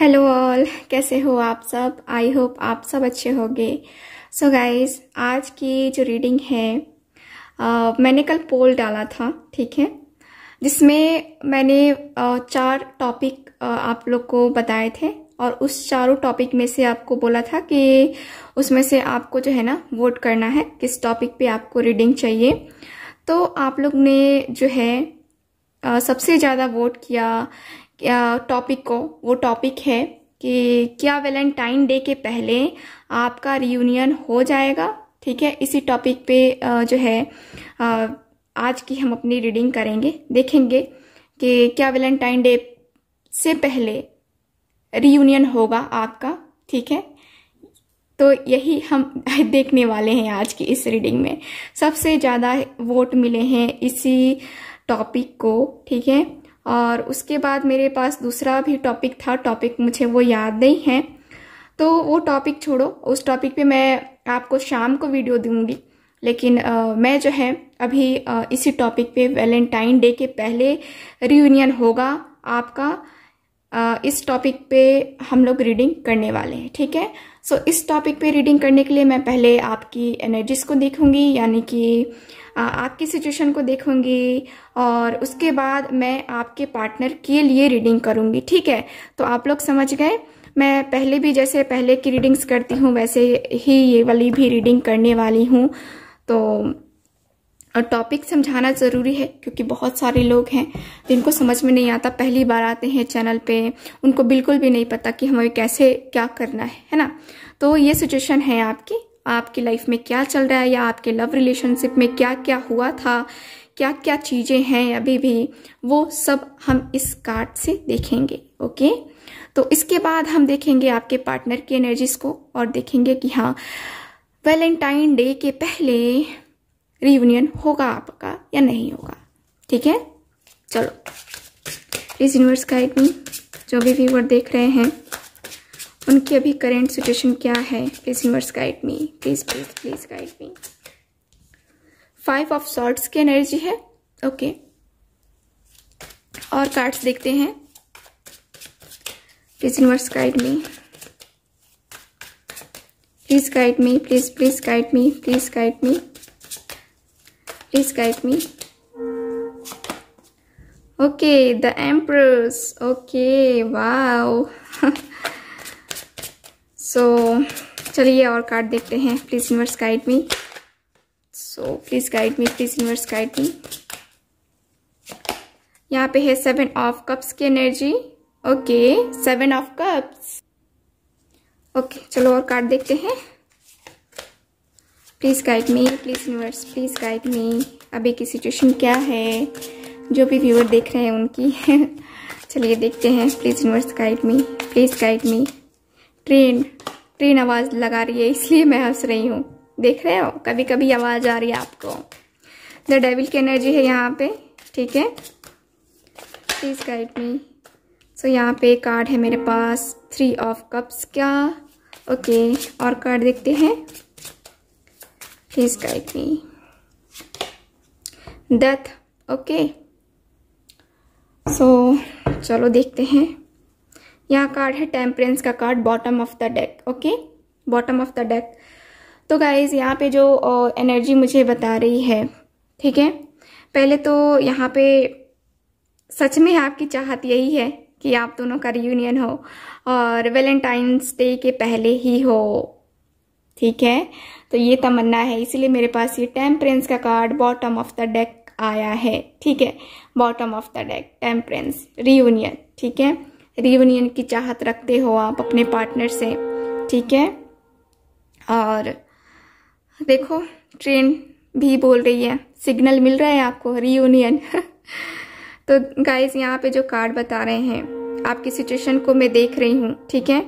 Hello all कैसे हो आप सब आई होप आप सब अच्छे होंगे सो गाइस गाइज आज की जो रीडिंग है uh, मैंने कल पोल डाला था ठीक है जिसमें मैंने uh, चार टॉपिक आप लोग को बताए थे और उस चारों टॉपिक में से आपको बोला था कि उसमें से आपको जो है ना वोट करना है किस टॉपिक पे आपको रीडिंग चाहिए तो आप लोग ने जो है सबसे ज़्यादा वोट किया टॉपिक को वो टॉपिक है कि क्या वैलेंटाइन डे के पहले आपका रियूनियन हो जाएगा ठीक है इसी टॉपिक पे जो है आज की हम अपनी रीडिंग करेंगे देखेंगे कि क्या वैलेंटाइन डे से पहले रियूनियन होगा आपका ठीक है तो यही हम देखने वाले हैं आज की इस रीडिंग में सबसे ज़्यादा वोट मिले हैं इसी टॉपिक को ठीक है और उसके बाद मेरे पास दूसरा भी टॉपिक था टॉपिक मुझे वो याद नहीं है तो वो टॉपिक छोड़ो उस टॉपिक पे मैं आपको शाम को वीडियो दूंगी लेकिन आ, मैं जो है अभी आ, इसी टॉपिक पे वैलेंटाइन डे के पहले रियूनियन होगा आपका आ, इस टॉपिक पे हम लोग रीडिंग करने वाले हैं ठीक है सो so, इस टॉपिक पे रीडिंग करने के लिए मैं पहले आपकी एनर्जीज को देखूंगी यानी कि आपकी सिचुएशन को देखूंगी और उसके बाद मैं आपके पार्टनर के लिए रीडिंग करूंगी ठीक है तो आप लोग समझ गए मैं पहले भी जैसे पहले की रीडिंग्स करती हूँ वैसे ही ये वाली भी रीडिंग करने वाली हूँ तो और टॉपिक समझाना ज़रूरी है क्योंकि बहुत सारे लोग हैं जिनको समझ में नहीं आता पहली बार आते हैं चैनल पे उनको बिल्कुल भी नहीं पता कि हमें कैसे क्या करना है है ना तो ये सिचुएशन है आपकी आपकी लाइफ में क्या चल रहा है या आपके लव रिलेशनशिप में क्या क्या हुआ था क्या क्या चीज़ें हैं अभी भी वो सब हम इस कार्ड से देखेंगे ओके तो इसके बाद हम देखेंगे आपके पार्टनर की एनर्जीज को और देखेंगे कि हाँ वैलेंटाइन डे के पहले रियूनियन होगा आपका या नहीं होगा ठीक है चलो प्लीज़ यूनिवर्स गाइड मी जो भी व्यूवर देख रहे हैं उनकी अभी करेंट सिचुएशन क्या है please universe guide me please please please guide me five of swords की एनर्जी है ओके okay. और कार्ड्स देखते हैं please universe guide me please guide me please please guide me please guide me please guide me okay the empress okay wow so so, चलिए और card देखते हैं please universe guide me so please guide me please universe guide me यहाँ पे है seven of cups की energy okay seven of cups okay चलो और कार्ड देखते हैं please guide me please universe please guide me अभी की सिचुएशन क्या है जो भी व्यूअर देख रहे हैं उनकी चलिए देखते हैं please universe guide me please guide me train train आवाज़ लगा रही है इसलिए मैं हंस रही हूँ देख रहे हो कभी कभी आवाज़ आ रही है आपको द डेविल की एनर्जी है यहाँ पे ठीक है प्लीज़ गाइड मी सो यहाँ पे कार्ड है मेरे पास थ्री ऑफ कप्स का ओके और कार्ड देखते हैं please guide me death okay so चलो देखते हैं यहाँ कार्ड है टेम्परेंस का card bottom of the deck okay bottom of the deck तो गाइज यहाँ पे जो एनर्जी मुझे बता रही है ठीक है पहले तो यहाँ पे सच में आपकी चाहत यही है कि आप दोनों का रियूनियन हो और वेलेंटाइंस डे के पहले ही हो ठीक है तो ये तमन्ना है इसीलिए मेरे पास ये टेम्परेंस का card bottom of the deck आया है ठीक है bottom of the deck temperance reunion ठीक है रीयूनियन की चाहत रखते हो आप अपने पार्टनर से ठीक है और देखो ट्रेन भी बोल रही है सिग्नल मिल रहा है आपको रीयूनियन तो गाइज यहाँ पे जो कार्ड बता रहे हैं आपकी सिचुएशन को मैं देख रही हूँ ठीक है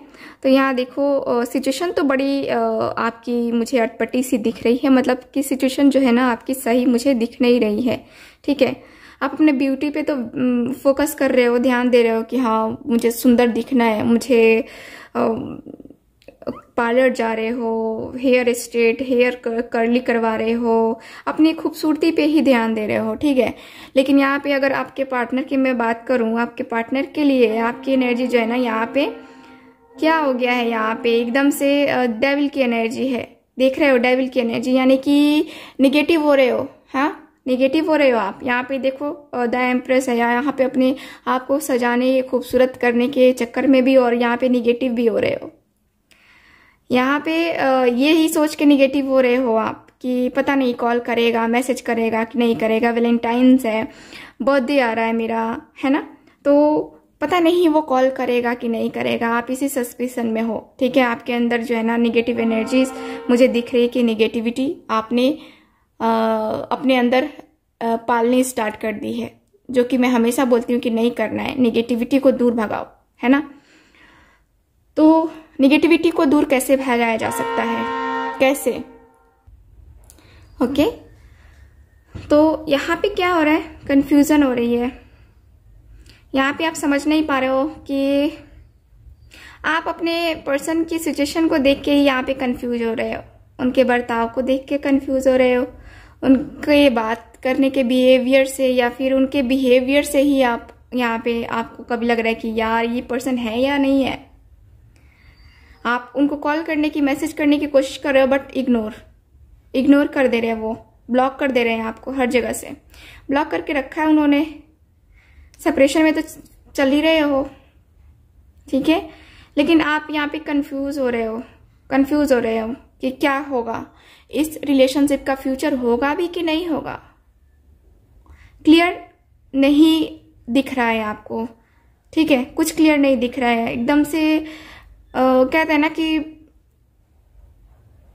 तो यहाँ देखो सिचुएशन तो बड़ी आपकी मुझे अटपटी सी दिख रही है मतलब कि सिचुएशन जो है ना आपकी सही मुझे दिख नहीं रही है ठीक है आप अपने ब्यूटी पे तो फोकस कर रहे हो ध्यान दे रहे हो कि हाँ मुझे सुंदर दिखना है मुझे पार्लर जा रहे हो हेयर स्ट्रेट हेयर कर्ली करवा रहे हो अपनी खूबसूरती पे ही ध्यान दे रहे हो ठीक है लेकिन यहाँ पे अगर आपके पार्टनर की मैं बात करूँ आपके पार्टनर के लिए आपकी एनर्जी जो है ना यहाँ पे क्या हो गया है यहाँ पे एकदम से डेविल की एनर्जी है देख रहे हो डेविल की एनर्जी यानी कि निगेटिव हो रहे हो हाँ नेगेटिव हो रहे हो आप यहाँ पे देखो द एम्प्रेस है यहाँ पे अपने आप को सजाने खूबसूरत करने के चक्कर में भी और यहाँ पे निगेटिव भी हो रहे हो यहाँ पे ये ही सोच के निगेटिव हो रहे हो आप कि पता नहीं कॉल करेगा मैसेज करेगा कि नहीं करेगा वेलेंटाइंस है बर्थडे आ रहा है मेरा है ना तो पता नहीं वो कॉल करेगा कि नहीं करेगा आप इसी सस्पिशन में हो ठीक है आपके अंदर जो है ना निगेटिव एनर्जीज मुझे दिख रही है कि निगेटिविटी आपने अपने अंदर पालनी स्टार्ट कर दी है जो कि मैं हमेशा बोलती हूँ कि नहीं करना है निगेटिविटी को दूर भगाओ है ना तो निगेटिविटी को दूर कैसे भगाया जा सकता है कैसे ओके तो यहाँ पे क्या हो रहा है कन्फ्यूज़न हो रही है यहाँ पे आप समझ नहीं पा रहे हो कि आप अपने पर्सन की सिचुएशन को देख के ही यहाँ पे कन्फ्यूज हो रहे हो उनके बर्ताव को देख के कन्फ्यूज हो रहे हो उनके बात करने के बिहेवियर से या फिर उनके बिहेवियर से ही आप यहाँ पे आपको कभी लग रहा है कि यार ये पर्सन है या नहीं है आप उनको कॉल करने की मैसेज करने की कोशिश कर रहे हो बट इग्नोर इग्नोर कर दे रहे हैं वो ब्लॉक कर दे रहे हैं आपको हर जगह से ब्लॉक करके रखा है उन्होंने सेपरेशन में तो चल ही रहे हो ठीक है लेकिन आप यहाँ पे कंफ्यूज हो रहे हो कंफ्यूज हो रहे हो कि क्या होगा इस रिलेशनशिप का फ्यूचर होगा भी कि नहीं होगा क्लियर नहीं दिख रहा है आपको ठीक है कुछ क्लियर नहीं दिख रहा है एकदम से कहते हैं ना कि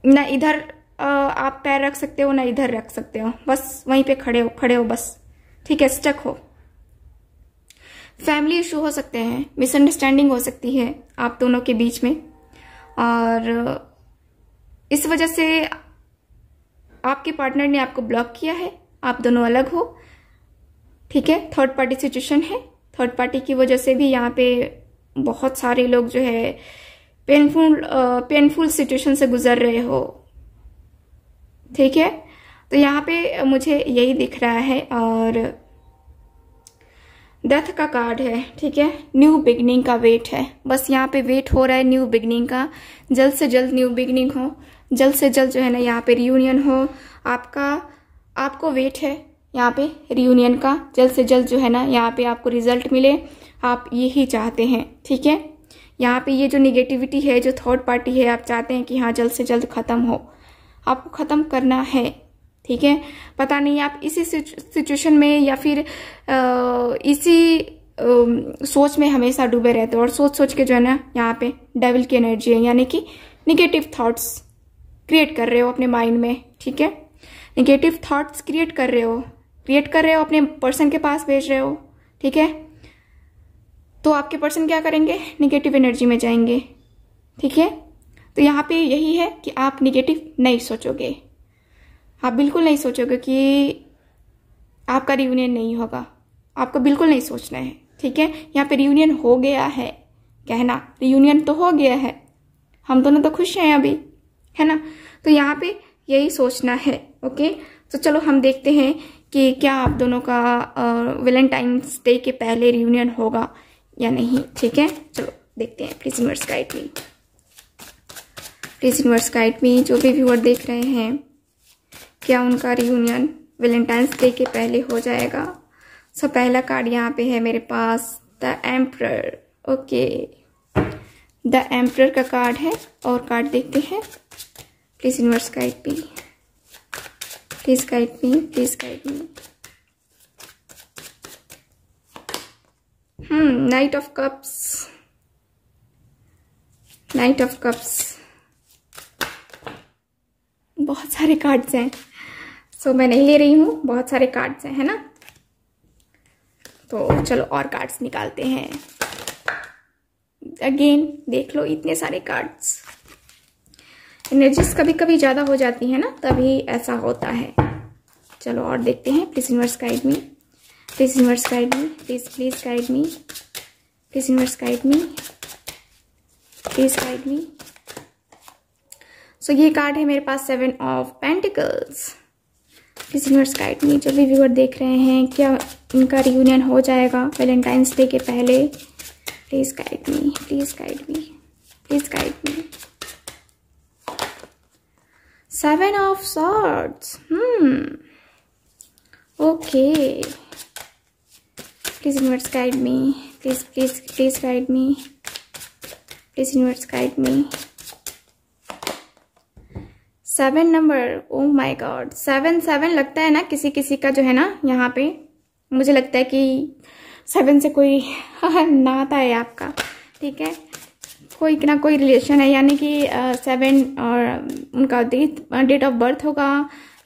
ना इधर आ, आप पैर रख सकते हो ना इधर रख सकते हो बस वहीं पे खड़े हो खड़े हो बस ठीक है स्टक हो फैमिली इशू हो सकते हैं मिसअंडरस्टैंडिंग हो सकती है आप दोनों के बीच में और इस वजह से आपके पार्टनर ने आपको ब्लॉक किया है आप दोनों अलग हो ठीक है थर्ड पार्टी सिचुएशन है थर्ड पार्टी की वजह से भी यहाँ पे बहुत सारे लोग जो है पेनफुल पेनफुल सिचुएशन से गुजर रहे हो ठीक है तो यहाँ पे मुझे यही दिख रहा है और डेथ का कार्ड है ठीक है न्यू बिगनिंग का वेट है बस यहाँ पे वेट हो रहा है न्यू बिगनिंग का जल्द से जल्द न्यू बिगनिंग हो जल्द से जल्द जो है ना यहाँ पे रियूनियन हो आपका आपको वेट है यहाँ पे रियूनियन का जल्द से जल्द जो है ना यहाँ पे आपको रिजल्ट मिले आप यही चाहते हैं ठीक है यहाँ पे ये जो निगेटिविटी है जो थर्ड पार्टी है आप चाहते हैं कि हाँ जल्द से जल्द ख़त्म हो आपको ख़त्म करना है ठीक है पता नहीं आप इसी सिचुएशन में या फिर आ, इसी आ, सोच में हमेशा डूबे रहते हो और सोच सोच के जो है ना यहाँ पे डेविल की एनर्जी है यानी कि निगेटिव थॉट्स क्रिएट कर रहे हो अपने माइंड में ठीक है निगेटिव थाट्स क्रिएट कर रहे हो क्रिएट कर रहे हो अपने पर्सन के पास भेज रहे हो ठीक है तो आपके पर्सन क्या करेंगे निगेटिव एनर्जी में जाएंगे ठीक है तो यहाँ पे यही है कि आप निगेटिव नहीं सोचोगे आप बिल्कुल नहीं सोचोगे कि आपका रियूनियन नहीं होगा आपको बिल्कुल नहीं सोचना है ठीक है यहाँ पे रियूनियन हो गया है कहना रियूनियन तो हो गया है हम दोनों तो खुश हैं अभी है ना तो यहाँ पे यही सोचना है ओके तो चलो हम देखते हैं कि क्या आप दोनों का वेलेंटाइंस डे के पहले रियूनियन होगा या नहीं ठीक है चलो देखते हैं please universe guide me please universe guide me जो भी व्यूअर देख रहे हैं क्या उनका रियूनियन वेलेंटाइंस डे के पहले हो जाएगा सो पहला कार्ड यहाँ पे है मेरे पास the emperor okay the emperor का कार्ड है और कार्ड देखते हैं please universe Skype me please Skype me please Skype me Hmm, Knight of Cups. Knight of cups बहुत सारे कार्ड्स हैं सो so, मैं नहीं ले रही हूँ बहुत सारे कार्ड्स हैं है ना तो चलो और कार्ड्स निकालते हैं अगेन देख लो इतने सारे कार्ड्स एनर्जीज कभी कभी ज़्यादा हो जाती है ना तभी ऐसा होता है चलो और देखते हैं please universe guide me please universe guide me please please guide me please universe guide me please guide me so ये कार्ड है मेरे पास seven of pentacles please universe guide me जो भी व्यूअर देख रहे हैं क्या इनका रियूनियन हो जाएगा वेलेंटाइंस डे के पहले please guide me please guide me please guide me seven of swords hmm okay please universe guide me please please please guide me please universe guide me seven number oh my god seven seven लगता है ना किसी किसी का जो है ना यहाँ पे मुझे लगता है कि सेवन से कोई नाता है आपका ठीक है कोई ना कोई रिलेशन है यानी कि सेवन और उनका डेट ऑफ बर्थ होगा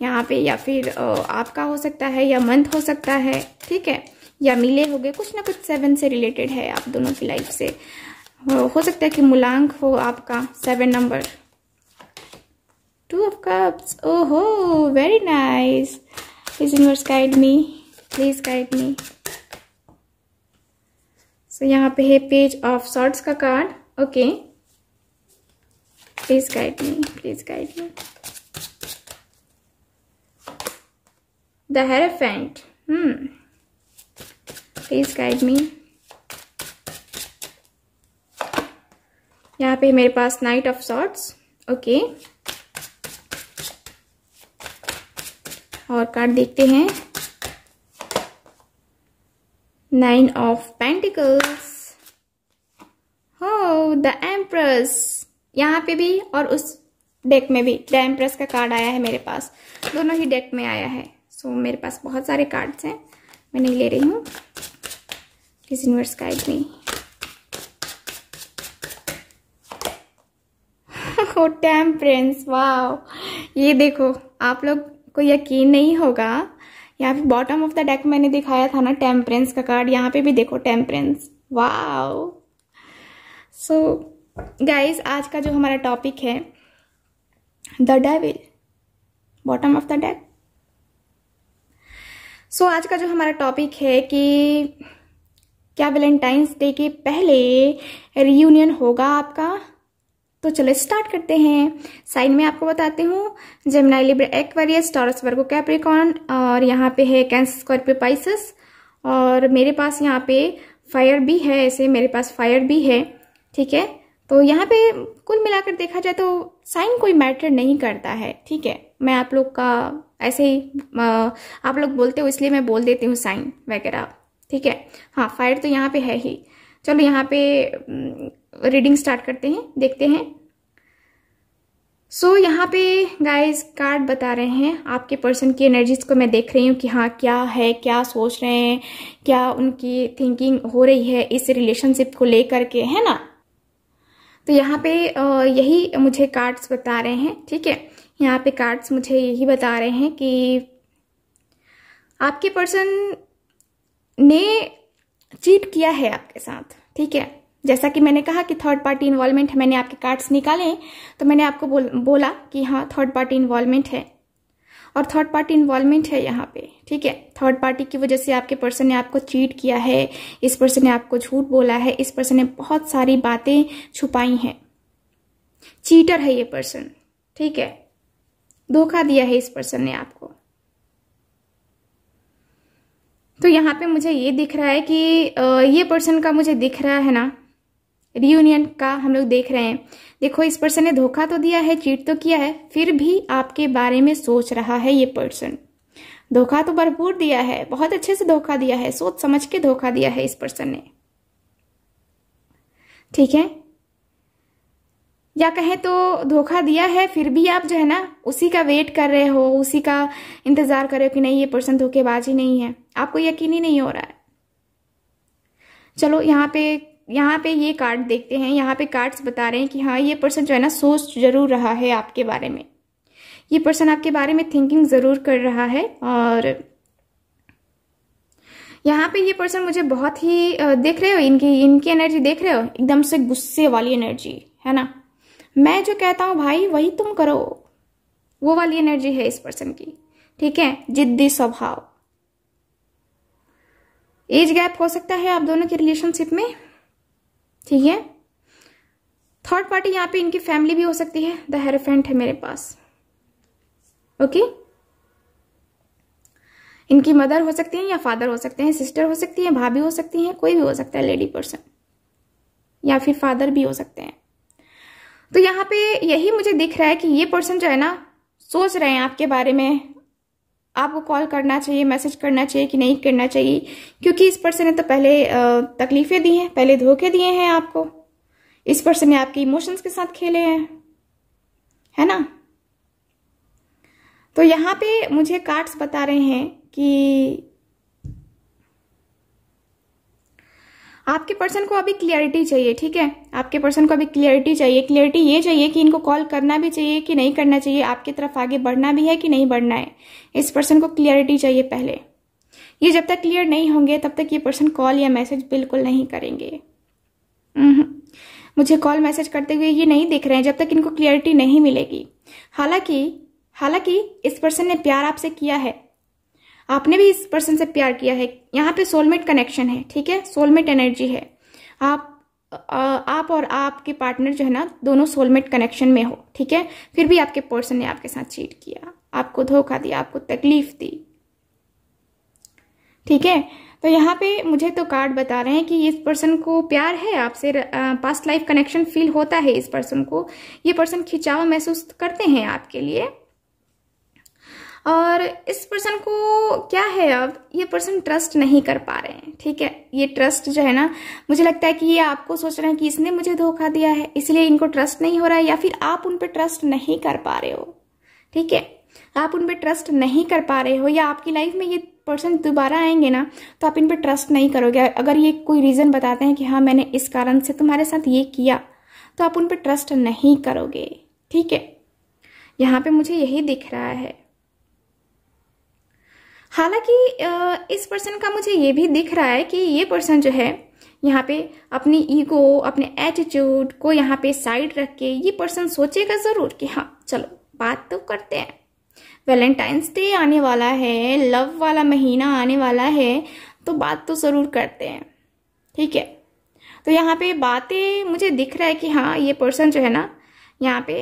यहाँ पे या फिर आपका हो सकता है या मंथ हो सकता है ठीक है या मिले हो गए कुछ ना कुछ सेवन से रिलेटेड है आप दोनों की लाइफ से हो सकता है कि मूलांक हो आपका seven number two of cups ओ हो very nice please universe guide me please guide me so यहाँ पे है पेज ऑफ शॉर्ट्स का card okay please guide me please guide me the hierophant please guide me यहाँ पे मेरे पास नाइट ऑफ शॉर्ट्स ओके और कार्ड देखते हैं नाइन ऑफ पेंटिकल्स हो द एम्प्रेस यहाँ पे भी और उस डेक में भी द एम्प्रेस का कार्ड आया है मेरे पास दोनों ही डेक में आया है सो so, मेरे पास बहुत सारे कार्ड्स हैं मैं नहीं ले रही हूँ इस यूनिवर्स गाइड मी हो टेम्परेंस वाओ ये देखो आप लोग को यकीन नहीं होगा यहाँ पे बॉटम ऑफ द डेक मैंने दिखाया था ना टेम्परेंस का कार्ड यहाँ पे भी देखो temperance wow so so, guys आज का जो हमारा टॉपिक है the devil bottom of the deck so आज का जो हमारा टॉपिक है कि क्या वेलेंटाइंस डे के पहले रियूनियन होगा आपका तो चलो स्टार्ट करते हैं साइन में आपको बताती हूँ Gemini Libra Aquarius Taurus Virgo Capricorn और यहाँ पे है कैंसर स्कॉर्पियो पाइसस और मेरे पास यहाँ पे फायर भी है ऐसे मेरे पास फायर भी है ठीक है तो यहाँ पे कुल मिलाकर देखा जाए तो साइन कोई मैटर नहीं करता है ठीक है मैं आप लोग का ऐसे ही आप लोग बोलते हो इसलिए मैं बोल देती हूँ साइन वगैरह ठीक है हाँ फायर तो यहाँ पे है ही चलो यहाँ पे रीडिंग स्टार्ट करते हैं देखते हैं सो so, यहाँ पे गाइस कार्ड बता रहे हैं आपके पर्सन की एनर्जीज को मैं देख रही हूँ कि हाँ क्या है क्या सोच रहे हैं क्या उनकी थिंकिंग हो रही है इस रिलेशनशिप को लेकर के है ना तो यहाँ पे यही मुझे कार्ड्स बता रहे हैं ठीक है यहाँ पे कार्ड्स मुझे यही बता रहे हैं कि आपके पर्सन ने चीट किया है आपके साथ ठीक है जैसा कि मैंने कहा कि थर्ड पार्टी इन्वॉल्वमेंट है मैंने आपके कार्ड्स निकाले तो मैंने आपको बोल, बोला कि हाँ थर्ड पार्टी इन्वॉल्वमेंट है और थर्ड पार्टी इन्वॉल्वमेंट है यहाँ पे ठीक है थर्ड पार्टी की वजह से आपके पर्सन ने आपको चीट किया है इस पर्सन ने आपको झूठ बोला है इस पर्सन ने बहुत सारी बातें छुपाई हैं चीटर है ये पर्सन ठीक है धोखा दिया है इस पर्सन ने आपको तो यहाँ पे मुझे ये दिख रहा है कि ये पर्सन का मुझे दिख रहा है ना रियूनियन का हम लोग देख रहे हैं देखो इस पर्सन ने धोखा तो दिया है चीट तो किया है फिर भी आपके बारे में सोच रहा है ये पर्सन धोखा तो भरपूर दिया है बहुत अच्छे से धोखा दिया है सोच समझ के धोखा दिया है इस पर्सन ने ठीक है या कहें तो धोखा दिया है फिर भी आप जो है ना उसी का वेट कर रहे हो उसी का इंतजार कर रहे हो कि नहीं ये पर्सन धोखेबाज ही नहीं है आपको यकीन ही नहीं हो रहा है चलो यहाँ पे यहाँ पे ये कार्ड देखते हैं यहाँ पे कार्ड्स बता रहे हैं कि हाँ ये पर्सन जो है ना सोच जरूर रहा है आपके बारे में ये पर्सन आपके बारे में थिंकिंग ज़रूर कर रहा है और यहाँ पे ये पर्सन मुझे बहुत ही देख रहे हो इनकी इनकी एनर्जी देख रहे हो एकदम से गुस्से वाली एनर्जी है ना मैं जो कहता हूँ भाई वही तुम करो वो वाली एनर्जी है इस पर्सन की ठीक है जिद्दी स्वभाव एज गैप हो सकता है आप दोनों के रिलेशनशिप में ठीक है थर्ड पार्टी यहाँ पे इनकी फैमिली भी हो सकती है द हेरेफेंट है मेरे पास ओके इनकी मदर हो सकती है या फादर हो सकते हैं सिस्टर हो सकती है भाभी हो सकती है कोई भी हो सकता है लेडी पर्सन या फिर फादर भी हो सकते हैं तो यहाँ पे यही मुझे दिख रहा है कि ये पर्सन जो है ना सोच रहे हैं आपके बारे में आपको कॉल करना चाहिए मैसेज करना चाहिए कि नहीं करना चाहिए क्योंकि इस पर्सन ने तो पहले तकलीफें दी हैं पहले धोखे दिए हैं आपको इस पर्सन ने आपके इमोशंस के साथ खेले हैं है ना तो यहाँ पे मुझे कार्ड्स बता रहे हैं कि आपके पर्सन को अभी क्लियरिटी चाहिए ठीक है आपके पर्सन को अभी क्लियरिटी चाहिए क्लियरिटी ये चाहिए कि इनको कॉल करना भी चाहिए कि नहीं करना चाहिए आपकी तरफ आगे बढ़ना भी है कि नहीं बढ़ना है इस पर्सन को क्लियरिटी चाहिए पहले ये जब तक क्लियर नहीं होंगे तब तक ये पर्सन कॉल या मैसेज बिल्कुल नहीं करेंगे मुझे कॉल मैसेज करते हुए ये नहीं दिख रहे हैं जब तक इनको क्लियरिटी नहीं मिलेगी हालांकि हालांकि इस पर्सन ने प्यार आपसे किया है आपने भी इस पर्सन से प्यार किया है यहाँ पे सोलमेट कनेक्शन है ठीक है सोलमेट एनर्जी है आप आप और आपके पार्टनर जो है ना दोनों सोलमेट कनेक्शन में हो ठीक है फिर भी आपके पर्सन ने आपके साथ चीट किया आपको धोखा दिया आपको तकलीफ दी ठीक है तो यहाँ पे मुझे तो कार्ड बता रहे हैं कि इस पर्सन को प्यार है आपसे पास्ट लाइफ कनेक्शन फील होता है इस पर्सन को ये पर्सन खिंचाव महसूस करते हैं आपके लिए और इस पर्सन को क्या है अब ये पर्सन ट्रस्ट नहीं कर पा रहे हैं ठीक है ये ट्रस्ट जो है ना मुझे लगता है कि ये आपको सोच रहे हैं कि इसने मुझे धोखा दिया है इसलिए इनको ट्रस्ट नहीं हो रहा है या फिर आप उन पर ट्रस्ट नहीं कर पा रहे हो ठीक है आप उन पर ट्रस्ट नहीं कर पा रहे हो या आपकी लाइफ में ये पर्सन दोबारा आएंगे ना तो आप इन पर ट्रस्ट नहीं करोगे अगर ये कोई रीज़न बताते हैं कि हाँ मैंने इस कारण से तुम्हारे साथ ये किया तो आप उन पर ट्रस्ट नहीं करोगे ठीक है यहाँ पे मुझे यही दिख रहा है हालांकि इस पर्सन का मुझे ये भी दिख रहा है कि ये पर्सन जो है यहाँ पे अपनी ईगो अपने एटीट्यूड को यहाँ पे साइड रख के ये पर्सन सोचेगा ज़रूर कि हाँ चलो बात तो करते हैं वैलेंटाइंस डे आने वाला है लव वाला महीना आने वाला है तो बात तो ज़रूर करते हैं ठीक है तो यहाँ पे बातें मुझे दिख रहा है कि हाँ ये पर्सन जो है ना यहाँ पे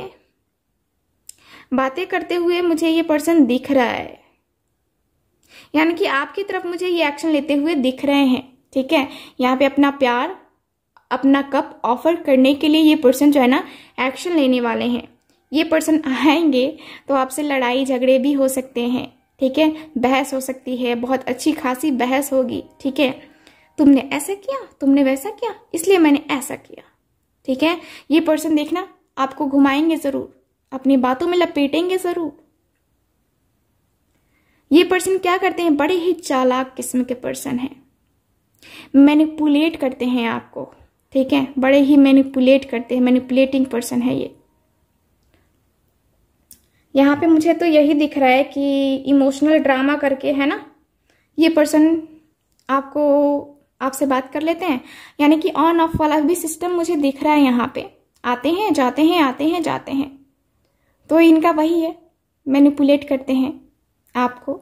बातें करते हुए मुझे ये पर्सन दिख रहा है यानी कि आपकी तरफ मुझे ये एक्शन लेते हुए दिख रहे हैं ठीक है यहाँ पे अपना प्यार अपना कप ऑफर करने के लिए ये पर्सन जो है ना एक्शन लेने वाले हैं ये पर्सन आएंगे तो आपसे लड़ाई झगड़े भी हो सकते हैं ठीक है बहस हो सकती है बहुत अच्छी खासी बहस होगी ठीक है तुमने ऐसा किया तुमने वैसा किया इसलिए मैंने ऐसा किया ठीक है ये पर्सन देखना आपको घुमाएंगे ज़रूर अपनी बातों में लपेटेंगे ज़रूर ये पर्सन क्या करते हैं बड़े ही चालाक किस्म के पर्सन हैं मैनिपुलेट करते हैं आपको ठीक है बड़े ही मैनिपुलेट करते हैं मैनिपुलेटिंग पर्सन है ये यहाँ पे मुझे तो यही दिख रहा है कि इमोशनल ड्रामा करके है ना ये पर्सन आपको आपसे बात कर लेते हैं यानी कि ऑन ऑफ वाला भी सिस्टम मुझे दिख रहा है यहाँ पे आते हैं जाते हैं आते हैं जाते हैं तो इनका वही है मैनिपुलेट करते हैं आपको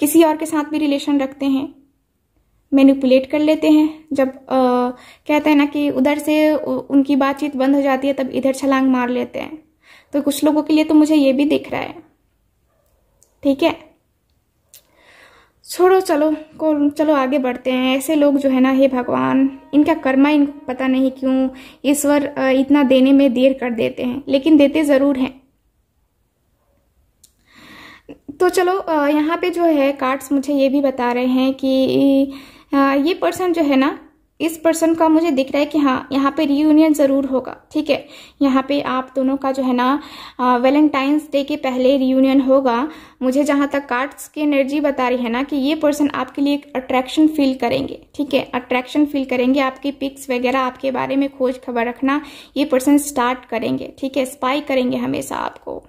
किसी और के साथ भी रिलेशन रखते हैं मैनिपुलेट कर लेते हैं जब आ, कहते हैं ना कि उधर से उनकी बातचीत बंद हो जाती है तब इधर छलांग मार लेते हैं तो कुछ लोगों के लिए तो मुझे ये भी दिख रहा है ठीक है छोड़ो चलो को चलो आगे बढ़ते हैं ऐसे लोग जो है ना हे भगवान इनका कर्मा इनको पता नहीं क्यों ईश्वर इतना देने में देर कर देते हैं लेकिन देते ज़रूर हैं तो चलो यहाँ पे जो है कार्ड्स मुझे ये भी बता रहे हैं कि ये पर्सन जो है ना इस पर्सन का मुझे दिख रहा है कि हाँ यहाँ पे रीयूनियन ज़रूर होगा ठीक है यहाँ पे आप दोनों का जो है ना वेलेंटाइंस डे के पहले रियूनियन होगा मुझे जहाँ तक कार्ड्स की एनर्जी बता रही है ना कि ये पर्सन आपके लिए एक अट्रैक्शन फील करेंगे ठीक है अट्रैक्शन फील करेंगे आपकी पिक्स वगैरह आपके बारे में खोज खबर रखना ये पर्सन स्टार्ट करेंगे ठीक है स्पाई करेंगे हमेशा आपको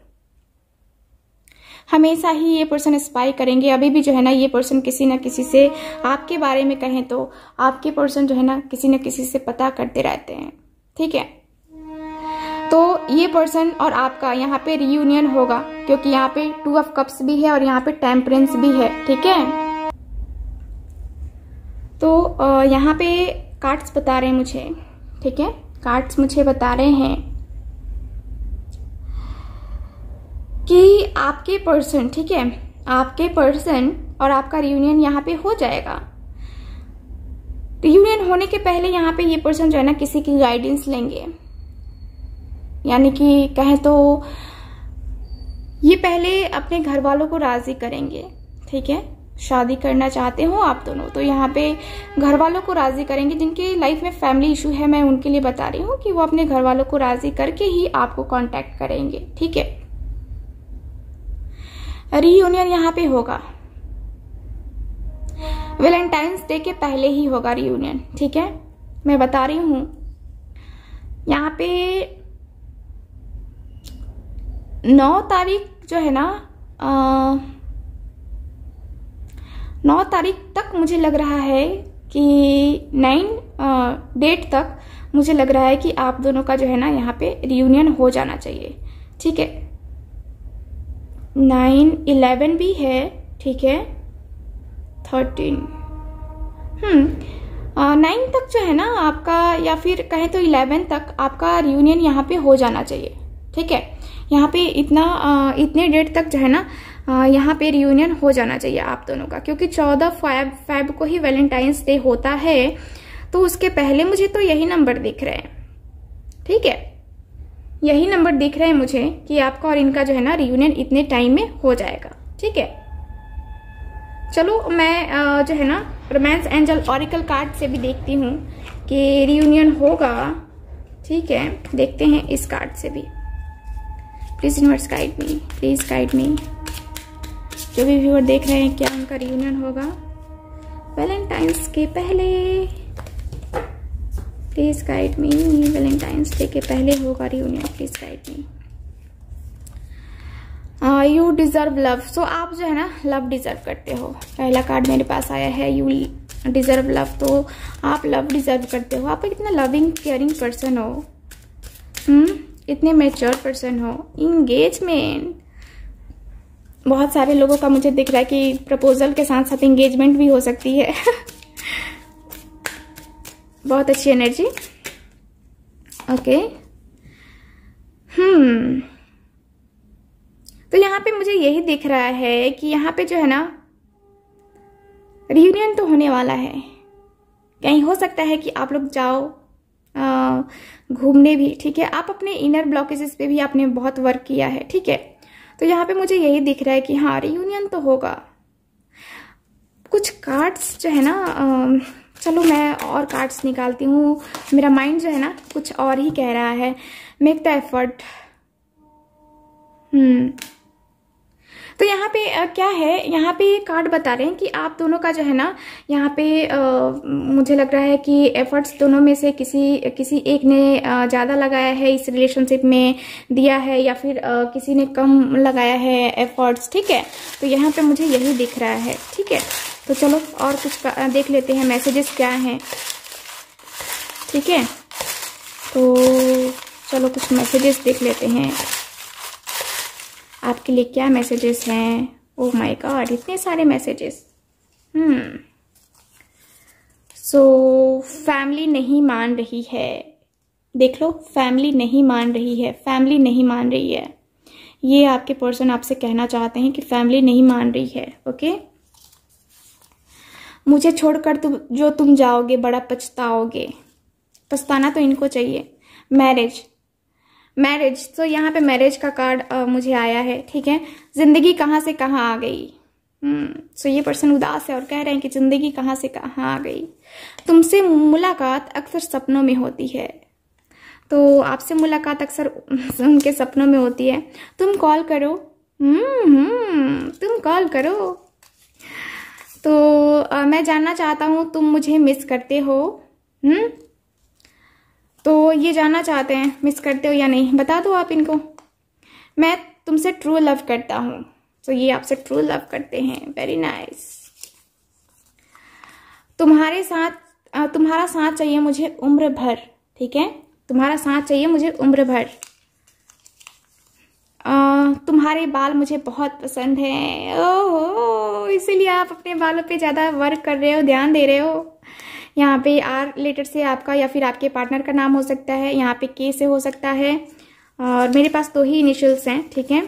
हमेशा ही ये पर्सन स्पाई करेंगे अभी भी जो है ना ये पर्सन किसी ना किसी से आपके बारे में कहें तो आपके पर्सन जो है ना किसी ना किसी से पता करते रहते हैं ठीक है तो ये पर्सन और आपका यहाँ पे रियूनियन होगा क्योंकि यहाँ पे टू ऑफ कप्स भी है और यहाँ पे टेम्परेंस भी है ठीक है तो यहाँ पे कार्ड्स बता रहे हैं मुझे ठीक है कार्ड्स मुझे बता रहे हैं कि आपके पर्सन ठीक है आपके पर्सन और आपका रियूनियन यहाँ पे हो जाएगा रियूनियन होने के पहले यहाँ पे ये पर्सन जो है ना किसी की गाइडेंस लेंगे यानी कि कहें तो ये पहले अपने घर वालों को राजी करेंगे ठीक है शादी करना चाहते हो आप दोनों तो यहाँ पे घर वालों को राजी करेंगे जिनके लाइफ में फैमिली इशू है मैं उनके लिए बता रही हूँ कि वो अपने घर वालों को राजी करके ही आपको कांटेक्ट करेंगे ठीक है रीयूनियन यहाँ पे होगा वेलेंटाइंस डे के पहले ही होगा रीयूनियन ठीक है मैं बता रही हूँ यहाँ पे नौ तारीख जो है ना आ, नौ तारीख तक मुझे लग रहा है कि नाइन डेट तक मुझे लग रहा है कि आप दोनों का जो है ना यहाँ पे रियूनियन हो जाना चाहिए ठीक है नाइन इलेवन भी है ठीक है थर्टीन हम्म, नाइन तक जो है ना आपका या फिर कहें तो इलेवन तक आपका रियूनियन यहाँ पे हो जाना चाहिए ठीक है यहाँ पे इतना आ, इतने डेट तक जो है ना यहाँ पे रियूनियन हो जाना चाहिए आप दोनों का क्योंकि चौदह फाइव फाइव को ही वैलेंटाइंस डे होता है तो उसके पहले मुझे तो यही नंबर दिख रहे हैं ठीक है यही नंबर दिख रहा है मुझे कि आपका और इनका जो है ना रियूनियन इतने टाइम में हो जाएगा ठीक है चलो मैं जो है ना रोमांस एंजल ऑरिकल कार्ड से भी देखती हूँ कि रियूनियन होगा ठीक है देखते हैं इस कार्ड से भी please universe guide me please guide me जो भी व्यूअर देख रहे हैं क्या उनका रियूनियन होगा वैलेंटाइंस के पहले प्लीज़ गाइड मी ये वेलेंटाइंस डे के पहले होगा reunion please guide me you deserve love so आप जो है ना लव डिज़र्व करते हो पहला कार्ड मेरे पास आया है यू डिज़र्व लव तो आप लव डिज़र्व करते हो आप इतना लविंग केयरिंग पर्सन हो हम्म इतने मेच्योर पर्सन हो इंगेजमेंट बहुत सारे लोगों का मुझे दिख रहा है कि प्रपोजल के साथ साथ इंगेजमेंट भी हो सकती है बहुत अच्छी एनर्जी ओके हम्म तो यहाँ पे मुझे यही दिख रहा है कि यहाँ पे जो है ना रियूनियन तो होने वाला है कहीं हो सकता है कि आप लोग जाओ घूमने भी ठीक है आप अपने इनर ब्लॉकेजेस पे भी आपने बहुत वर्क किया है ठीक है तो यहाँ पे मुझे यही दिख रहा है कि हाँ रियूनियन तो होगा कुछ कार्ड्स जो है ना चलो मैं और कार्ड्स निकालती हूँ मेरा माइंड जो है ना कुछ और ही कह रहा है मेक द एफर्ट हम्म तो यहाँ पे क्या है यहाँ पे कार्ड बता रहे हैं कि आप दोनों का जो है ना यहाँ पे आ, मुझे लग रहा है कि एफर्ट्स दोनों में से किसी किसी एक ने ज़्यादा लगाया है इस रिलेशनशिप में दिया है या फिर आ, किसी ने कम लगाया है एफर्ट्स ठीक है तो यहाँ पे मुझे यही दिख रहा है ठीक है तो चलो और कुछ देख लेते हैं मैसेजेस क्या हैं ठीक है तो चलो कुछ मैसेजेस देख लेते हैं आपके लिए क्या मैसेजेस हैं ओ माय गॉड इतने सारे मैसेजेस हम्म सो फैमिली नहीं मान रही है देख लो फैमिली नहीं मान रही है फैमिली नहीं मान रही है ये आपके पर्सन आपसे कहना चाहते हैं कि फैमिली नहीं मान रही है ओके okay? मुझे छोड़कर तुम जो तुम जाओगे बड़ा पछताओगे पछताना तो इनको चाहिए मैरिज मैरिज तो यहाँ पे मैरिज का कार्ड आ, मुझे आया है ठीक है जिंदगी कहाँ से कहाँ आ गई सो हम्म, ये पर्सन उदास है और कह रहे हैं कि जिंदगी कहाँ से कहाँ आ गई तुमसे मुलाकात अक्सर सपनों में होती है तो आपसे मुलाकात अक्सर उनके सपनों में होती है तुम कॉल करो हम्म, हम्म तुम कॉल करो तो आ, मैं जानना चाहता हूँ तुम मुझे मिस करते हो हम्म तो ये जानना चाहते हैं मिस करते हो या नहीं बता दो आप इनको मैं तुमसे ट्रू लव करता हूँ तो so, ये आपसे ट्रू लव करते हैं वेरी नाइस तुम्हारे साथ तुम्हारा साथ चाहिए मुझे उम्र भर ठीक है तुम्हारा साथ चाहिए मुझे उम्र भर तुम्हारे बाल मुझे बहुत पसंद हैं ओह इसीलिए आप अपने बालों पे ज़्यादा वर्क कर रहे हो ध्यान दे रहे हो यहाँ पे आर लेटर से आपका या फिर आपके पार्टनर का नाम हो सकता है यहाँ पे के से हो सकता है और मेरे पास दो ही इनिशियल्स हैं ठीक है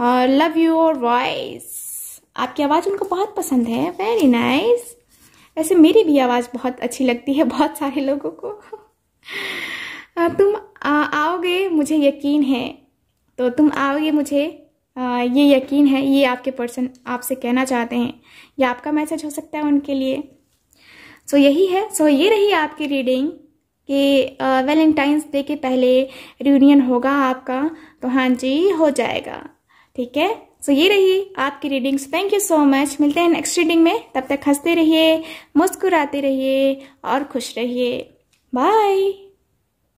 और लव योर वॉइस आपकी आवाज़ उनको बहुत पसंद है वेरी नाइस ऐसे वैसे मेरी भी आवाज़ बहुत अच्छी लगती है बहुत सारे लोगों को तुम आओगे मुझे यकीन है तो तुम आओगे मुझे आ, ये यकीन है ये आपके पर्सन आपसे कहना चाहते हैं या आपका मैसेज हो सकता है उनके लिए सो so, यही है सो so, ये रही आपकी रीडिंग कि वैलेंटाइंस डे के पहले रियूनियन होगा आपका तो हाँ जी हो जाएगा ठीक है सो so, ये रही आपकी readings thank you so much मिलते हैं नेक्स्ट रीडिंग में तब तक हंसते रहिए मुस्कुराते रहिए और खुश रहिए बाय